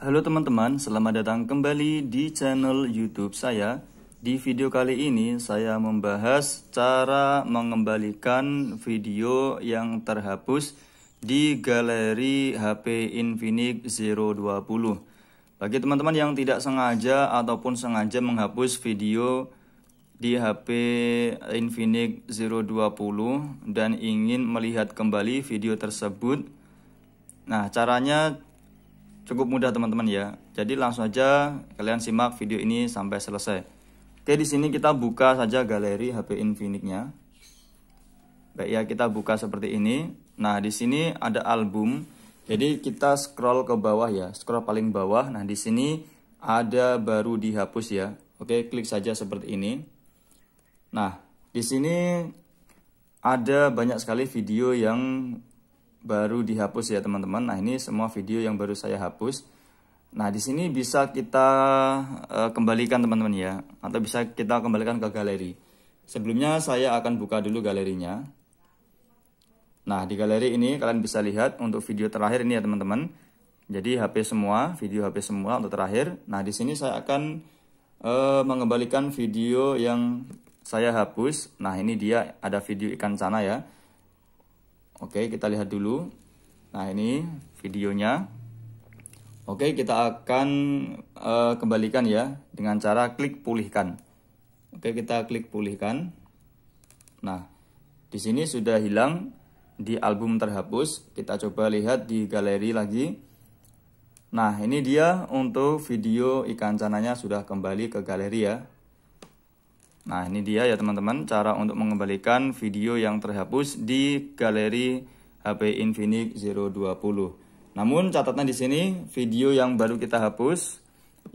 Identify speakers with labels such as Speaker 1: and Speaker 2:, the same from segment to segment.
Speaker 1: Halo teman-teman, selamat datang kembali di channel YouTube saya. Di video kali ini saya membahas cara mengembalikan video yang terhapus di galeri HP Infinix 020. Bagi teman-teman yang tidak sengaja ataupun sengaja menghapus video di HP Infinix 020 dan ingin melihat kembali video tersebut. Nah, caranya Cukup mudah teman-teman ya. Jadi langsung aja kalian simak video ini sampai selesai. Oke, di sini kita buka saja galeri HP Infinix-nya. Baik ya, kita buka seperti ini. Nah, di sini ada album. Jadi kita scroll ke bawah ya, scroll paling bawah. Nah, di sini ada baru dihapus ya. Oke, klik saja seperti ini. Nah, di sini ada banyak sekali video yang baru dihapus ya teman-teman. Nah ini semua video yang baru saya hapus. Nah di sini bisa kita uh, kembalikan teman-teman ya, atau bisa kita kembalikan ke galeri. Sebelumnya saya akan buka dulu galerinya. Nah di galeri ini kalian bisa lihat untuk video terakhir ini ya teman-teman. Jadi HP semua, video HP semua untuk terakhir. Nah di sini saya akan uh, mengembalikan video yang saya hapus. Nah ini dia ada video ikan cana ya. Oke, kita lihat dulu. Nah, ini videonya. Oke, kita akan uh, kembalikan ya dengan cara klik pulihkan. Oke, kita klik pulihkan. Nah, di sini sudah hilang di album terhapus. Kita coba lihat di galeri lagi. Nah, ini dia untuk video ikan cananya sudah kembali ke galeri ya. Nah, ini dia ya teman-teman cara untuk mengembalikan video yang terhapus di galeri HP Infinix 020. Namun catatan di sini video yang baru kita hapus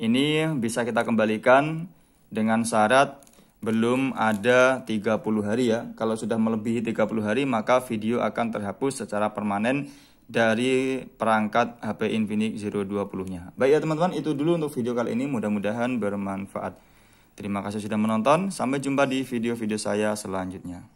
Speaker 1: ini bisa kita kembalikan dengan syarat belum ada 30 hari ya. Kalau sudah melebihi 30 hari maka video akan terhapus secara permanen dari perangkat HP Infinix 020-nya. Baik ya teman-teman, itu dulu untuk video kali ini mudah-mudahan bermanfaat. Terima kasih sudah menonton, sampai jumpa di video-video saya selanjutnya.